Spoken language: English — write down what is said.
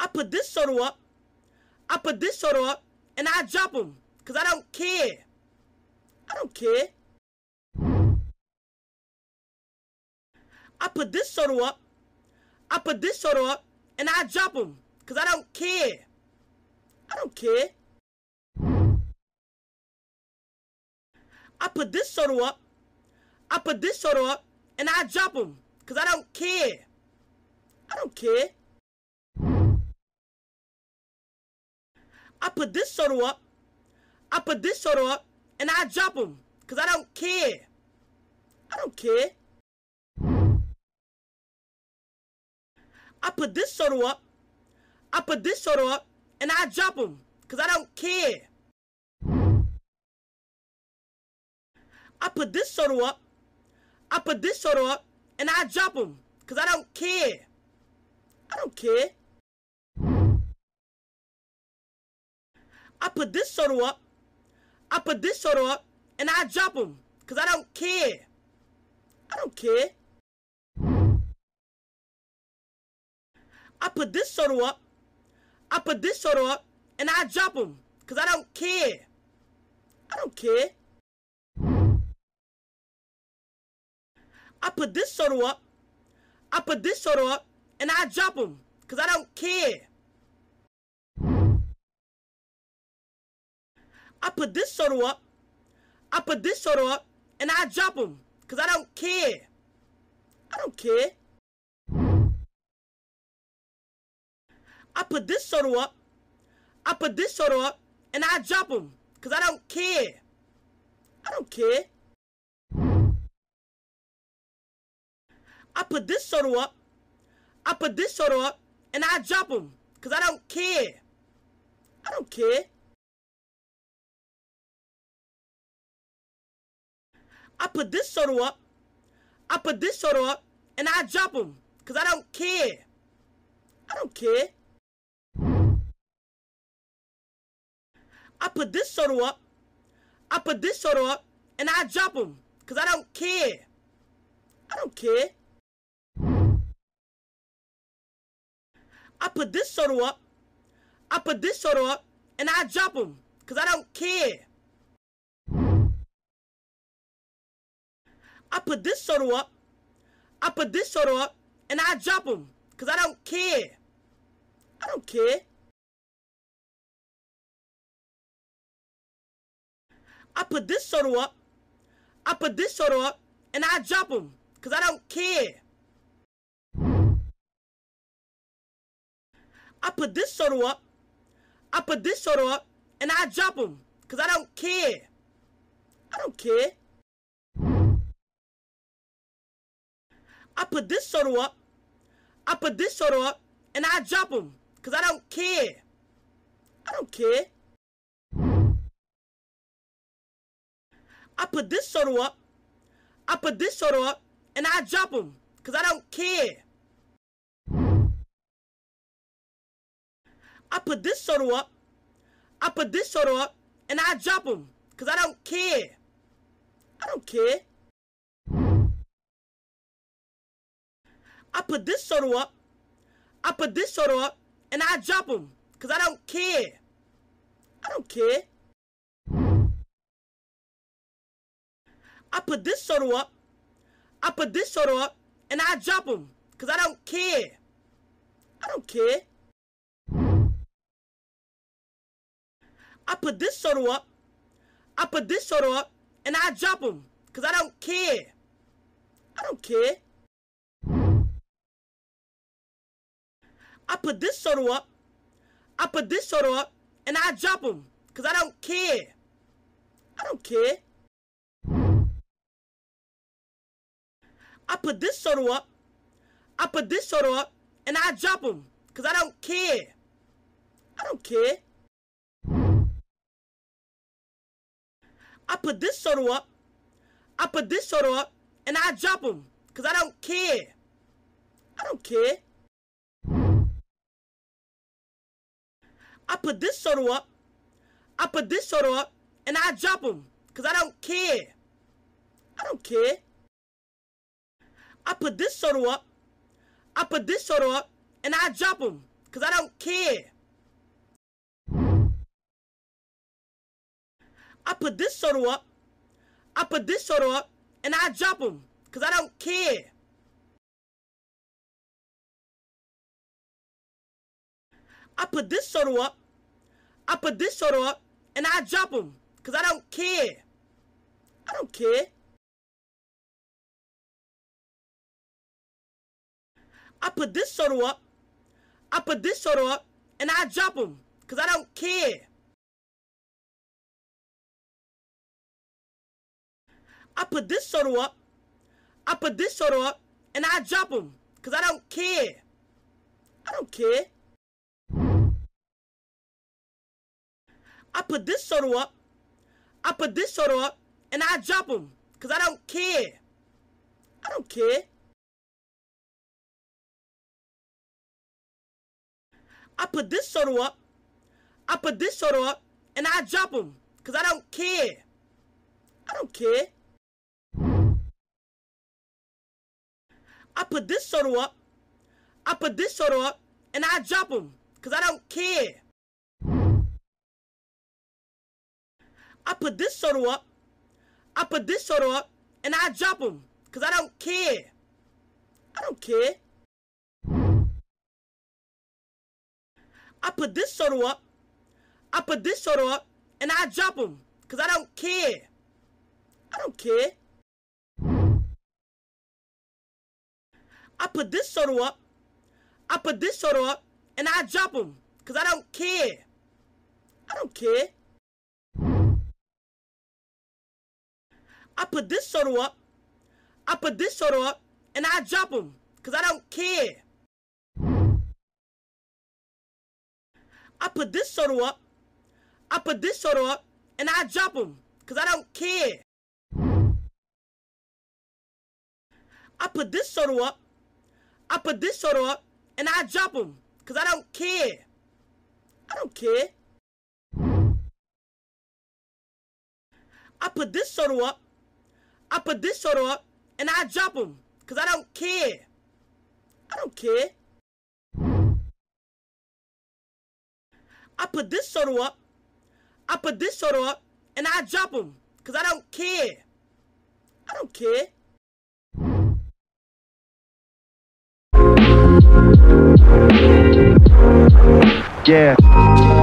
I put this soda up. I put this soda up and I drop them because I don't care. I don't care. I put this soda up. I put this soda up and I drop them because I don't care. I don't care. I put this soda up. I put this soda up and I drop them because I don't care. I don't care. I put this photo up. I put this photo up and I drop them because I don't care. I don't care. I put this photo up. I put this photo up and I drop them because I don't care. I put this photo up. I put this photo up and I drop them because I don't care. I don't care. I put this soda up. I put this soda up and I drop them because I don't care. I don't care. I put this soda up. I put this soda up and I drop them because I don't care. I don't care. I put this soda up. I put this soda up and I drop them because I don't care. I put this soda up. I put this soda up and I drop them because I don't care. I don't care. I put this soda up. I put this soda up and I drop them because I don't care. I don't care. I put this soda up. I put this soda up and I drop them because I don't care. I don't care. I put this soda up. I put this soda up and I drop them because I don't care. I don't care. I put this soda up. I put this soda up and I drop them because I don't care. I don't care. I put this soda up. I put this soda up and I drop them because I don't care. I put this photo up. I put this photo up and I drop them because I don't care. I don't care. I put this photo up. I put this photo up and I drop them because I don't care. I put this photo up. I put this photo up and I drop them because I don't care. I don't care. I put this shoulder up. I put this shoulder up and I drop him because I don't care. I don't care. I put this shoulder up. I put this shoulder up and I drop him because I don't care. I put this shoulder up. I put this shoulder up and I drop him because I don't care. I don't care. I put this photo up. I put this photo up and I drop them because I don't care. I don't care. I put this photo up. I put this photo up and I drop them because I don't care. I don't care. I put this photo up. I put this photo up and I drop them because I don't care. I don't care. I put this soda up. I put this soda up and I drop them because I don't care. I don't care. I put this soda up. I put this soda up and I drop them because I don't care. I don't care. I put this soda up. I put this soda up and I drop them because I don't care. I don't care. I put this photo up. I put this photo up and I drop them because I don't care. I don't care. I put this photo up. I put this photo up and I drop them because I don't care. I put this photo up. I put this photo up and I drop them because I don't care. I put this photo up. I put this shoulder up and I jump him because I don't care. I don't care. I put this shoulder up. I put this shoulder up and I jump him because I don't care. I put this shoulder up. I put this shoulder up and I jump him because I don't care. I don't care. I put this photo up. I put this photo up and I drop them because I don't care. I don't care. I put this photo up. I put this photo up and I drop them because I don't care. I don't care. I put this photo up. I put this photo up and I drop them because I don't care. I put this shoulder up. I put this shoulder up and I drop him because I don't care. I don't care. I put this shoulder up. I put this shoulder up and I drop him because I don't care. I don't care. I put this shoulder up. I put this shoulder up and I drop him because I don't care. I don't care. I put this shoulder up. I put this shoulder up and I drop him because I don't care. I put this shoulder up. I put this shoulder up and I drop him because I don't care. I put this shoulder up. I put this shoulder up and I drop him because I don't care. I don't care. I put this shoulder up. I put this shoulder up and I drop him because I don't care. I don't care. I put this shoulder up. I put this shoulder up and I drop him because I don't care. I don't care. Yeah.